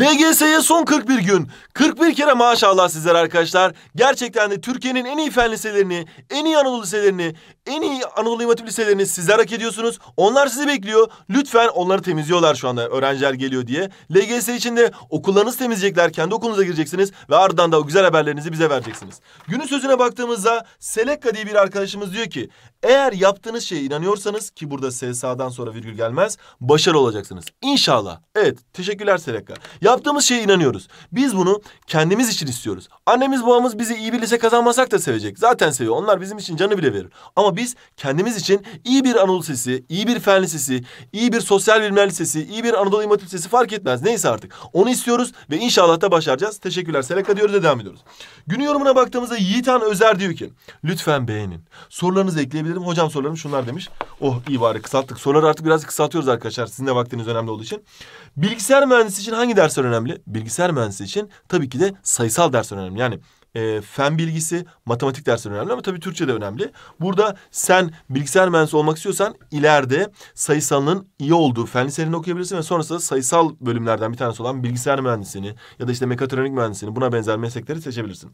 LGS'ye son 41 gün. 41 kere maşallah sizler arkadaşlar. Gerçekten de Türkiye'nin en iyi fen liselerini, en iyi Anadolu liselerini, en iyi Anadolu İmatim liselerini sizler hak ediyorsunuz. Onlar sizi bekliyor. Lütfen onları temizliyorlar şu anda öğrenciler geliyor diye. LGS için de okullarınızı temizleyecekler. Kendi okulunuza gireceksiniz ve ardından da o güzel haberlerinizi bize vereceksiniz. Günün sözüne baktığımızda Selekka diye bir arkadaşımız diyor ki eğer yaptığınız şeye inanıyorsanız ki burada SSA'dan sonra virgül gelmez başarılı olacaksınız. İnşallah. Evet teşekkürler Selekka. Ya Yaptığımız şeye inanıyoruz. Biz bunu kendimiz için istiyoruz. Annemiz babamız bizi iyi bir lise kazanmasak da sevecek. Zaten seviyor. Onlar bizim için canı bile verir. Ama biz kendimiz için iyi bir Anadolu Lisesi, iyi bir Fen Lisesi, iyi bir Sosyal Bilimler Lisesi, iyi bir Anadolu İmam Lisesi fark etmez. Neyse artık. Onu istiyoruz ve inşallah da başaracağız. Teşekkürler. Seleka diyoruz ve devam ediyoruz. Günün yorumuna baktığımızda Yiğitan Özer diyor ki lütfen beğenin. Sorularınızı ekleyebilirim. Hocam sorularım şunlar demiş. Oh iyi bari kısalttık. Soruları artık biraz kısaltıyoruz arkadaşlar. Sizin de vaktiniz önemli olduğu için. Bilgisayar mühendisi için hangi ders dersler önemli. Bilgisayar mühendisi için tabii ki de sayısal dersler önemli. Yani e, fen bilgisi, matematik dersleri önemli ama tabii Türkçe de önemli. Burada sen bilgisayar mühendisi olmak istiyorsan ileride sayısalının iyi olduğu fen liselerini okuyabilirsin ve sonrasında sayısal bölümlerden bir tanesi olan bilgisayar mühendisini ya da işte mekatronik mühendisini buna benzer meslekleri seçebilirsin.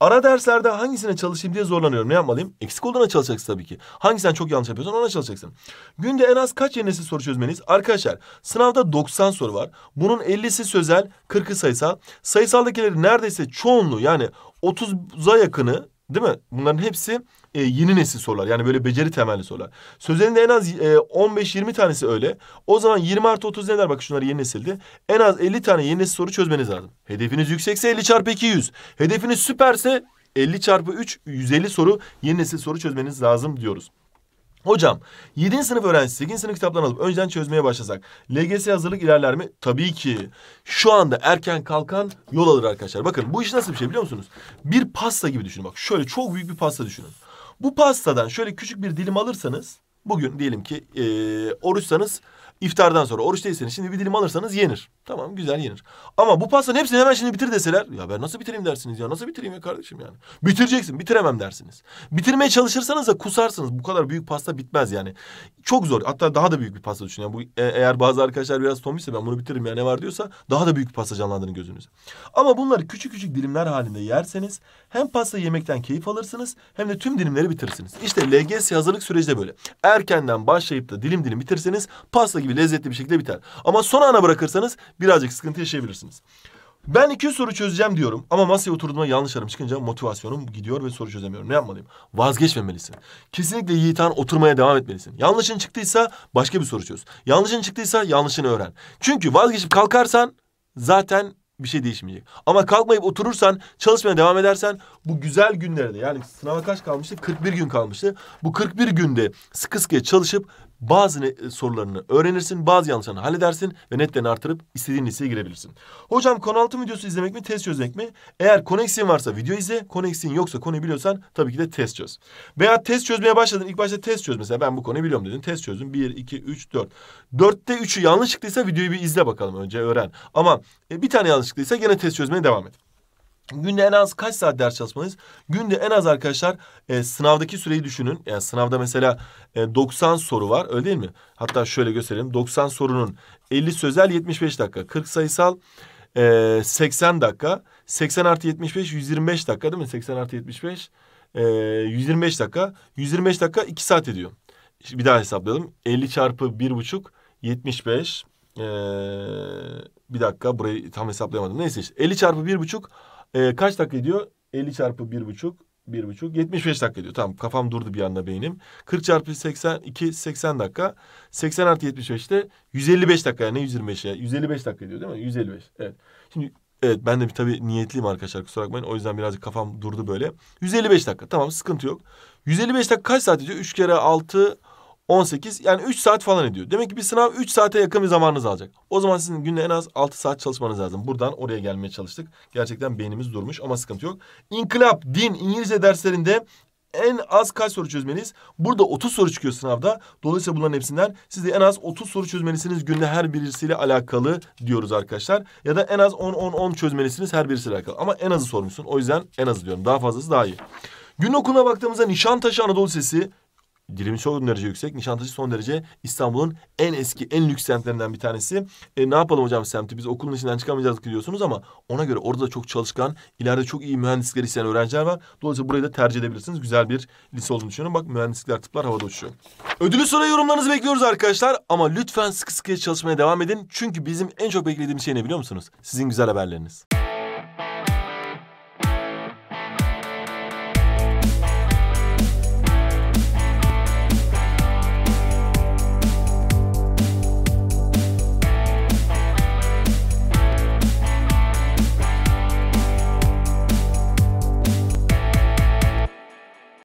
Ara derslerde hangisine çalışayım diye zorlanıyorum. Ne yapmalıyım? Eksik olduğuna çalışacaksın tabii ki. Hangisinden çok yanlış yapıyorsan ona çalışacaksın. Günde en az kaç yenisi soru çözmeliyiz? Arkadaşlar sınavda 90 soru var. Bunun 50'si sözel, 40'ı sayısal. Sayısaldakileri neredeyse çoğunluğu yani 30'a yakını değil mi? Bunların hepsi e, yeni nesil sorular. Yani böyle beceri temelli sorular. Sözlerinde en az e, 15-20 tanesi öyle. O zaman 20 artı 30 ne der? Bakın şunlar yeni nesildi. En az 50 tane yeni nesil soru çözmeniz lazım. Hedefiniz yüksekse 50 çarpı 200. Hedefiniz süperse 50 çarpı 3 150 soru yeni nesil soru çözmeniz lazım diyoruz. Hocam 7. sınıf öğrencisi 8. sınıf kitaplarını alıp önceden çözmeye başlasak LGS hazırlık ilerler mi? Tabii ki. Şu anda erken kalkan yol alır arkadaşlar. Bakın bu iş nasıl bir şey biliyor musunuz? Bir pasta gibi düşünün. Bak şöyle çok büyük bir pasta düşünün. Bu pastadan şöyle küçük bir dilim alırsanız bugün diyelim ki e, oruçsanız İftardan sonra oruç değilseniz şimdi bir dilim alırsanız yenir. Tamam güzel yenir. Ama bu pastanın hepsini hemen şimdi bitir deseler ya ben nasıl bitireyim dersiniz ya nasıl bitireyim ya kardeşim yani. Bitireceksin bitiremem dersiniz. Bitirmeye çalışırsanız da kusarsınız. Bu kadar büyük pasta bitmez yani. Çok zor hatta daha da büyük bir pasta düşünün. Yani bu e, eğer bazı arkadaşlar biraz tombişse ben bunu bitiririm ya ne var diyorsa daha da büyük bir pasta canlandırın gözünüze. Ama bunları küçük küçük dilimler halinde yerseniz hem pasta yemekten keyif alırsınız hem de tüm dilimleri bitirirsiniz. İşte LGS hazırlık süreci de böyle. Erkenden başlayıp da dilim dilim bitirseniz pasta gibi gibi lezzetli bir şekilde biter. Ama son ana bırakırsanız birazcık sıkıntı yaşayabilirsiniz. Ben iki soru çözeceğim diyorum ama masaya oturduğuma yanlışlarım çıkınca motivasyonum gidiyor ve soru çözemiyorum. Ne yapmalıyım? Vazgeçmemelisin. Kesinlikle Yiğithan oturmaya devam etmelisin. Yanlışın çıktıysa başka bir soru çöz. Yanlışın çıktıysa yanlışını öğren. Çünkü vazgeçip kalkarsan zaten bir şey değişmeyecek. Ama kalkmayıp oturursan, çalışmaya devam edersen bu güzel günlerde yani sınava kaç kalmıştı? 41 gün kalmıştı. Bu 41 günde sıkı sıkıya çalışıp bazı e, sorularını öğrenirsin, bazı yanlışlarını halledersin ve netten artırıp istediğin listeye girebilirsin. Hocam konu altı videosu izlemek mi, test çözmek mi? Eğer konu koneksiyon varsa video izle, konu koneksiyon yoksa konuyu biliyorsan tabii ki de test çöz. Veya test çözmeye başladın, ilk başta test çöz mesela ben bu konuyu biliyorum dedin, test çözdüm. Bir, iki, üç, dört. Dörtte üçü yanlış çıktıysa videoyu bir izle bakalım önce öğren. Ama e, bir tane yanlış çıktıysa gene test çözmeye devam et. Günde en az kaç saat ders çalışmalıyız? Günde en az arkadaşlar e, sınavdaki süreyi düşünün. Yani sınavda mesela e, 90 soru var öyle değil mi? Hatta şöyle gösterelim. 90 sorunun 50 sözel 75 dakika. 40 sayısal e, 80 dakika. 80 artı 75 125 dakika değil mi? 80 artı 75 e, 125 dakika. 125 dakika 2 saat ediyor. Bir daha hesaplayalım. 50 çarpı 1,5 75. Ee, bir dakika burayı tam hesaplayamadım. Neyse işte 50 çarpı 1,5 e, ee, kaç dakika ediyor? 50 çarpı 1,5 buçuk 75 dakika ediyor. Tamam kafam durdu bir anda beynim. 40 çarpı 80 2 80 dakika. 80 artı 75 de 155 dakika yani ne 125 ya? 155 dakika ediyor değil mi? 155. Evet. Şimdi Evet ben de bir tabii niyetliyim arkadaşlar kusura bakmayın. O yüzden birazcık kafam durdu böyle. 155 dakika tamam sıkıntı yok. 155 dakika kaç saat ediyor? 3 kere 6 18 yani 3 saat falan ediyor. Demek ki bir sınav 3 saate yakın bir zamanınız alacak. O zaman sizin günde en az 6 saat çalışmanız lazım. Buradan oraya gelmeye çalıştık. Gerçekten beynimiz durmuş ama sıkıntı yok. İnkılap, din, İngilizce derslerinde en az kaç soru çözmeniz? Burada 30 soru çıkıyor sınavda. Dolayısıyla bunların hepsinden siz de en az 30 soru çözmelisiniz günde her birisiyle alakalı diyoruz arkadaşlar. Ya da en az 10-10-10 çözmelisiniz her birisiyle alakalı. Ama en azı sormuşsun. O yüzden en azı diyorum. Daha fazlası daha iyi. Gün okuluna baktığımızda Nişantaşı Anadolu sesi dilimi son derece yüksek. Nişantaşı son derece İstanbul'un en eski, en lüks semtlerinden bir tanesi. E, ne yapalım hocam semti? Biz okulun içinden çıkamayacağız diyorsunuz ama ona göre orada da çok çalışkan, ileride çok iyi mühendislikler isteyen öğrenciler var. Dolayısıyla burayı da tercih edebilirsiniz. Güzel bir lise olduğunu düşünüyorum. Bak mühendislikler, tıplar havada uçuyor. Ödülü sonra yorumlarınızı bekliyoruz arkadaşlar. Ama lütfen sıkı sıkıya çalışmaya devam edin. Çünkü bizim en çok beklediğimiz şey ne biliyor musunuz? Sizin güzel haberleriniz.